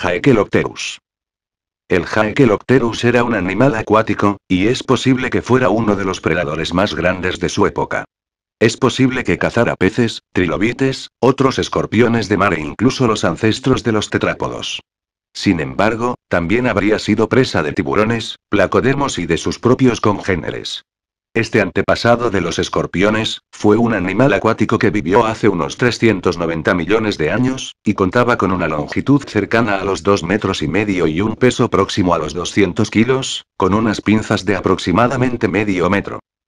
Jaekelopterus. El Jaekelopterus era un animal acuático, y es posible que fuera uno de los predadores más grandes de su época. Es posible que cazara peces, trilobites, otros escorpiones de mar e incluso los ancestros de los tetrápodos. Sin embargo, también habría sido presa de tiburones, placodermos y de sus propios congéneres. Este antepasado de los escorpiones, fue un animal acuático que vivió hace unos 390 millones de años, y contaba con una longitud cercana a los 2 metros y medio y un peso próximo a los 200 kilos, con unas pinzas de aproximadamente medio metro.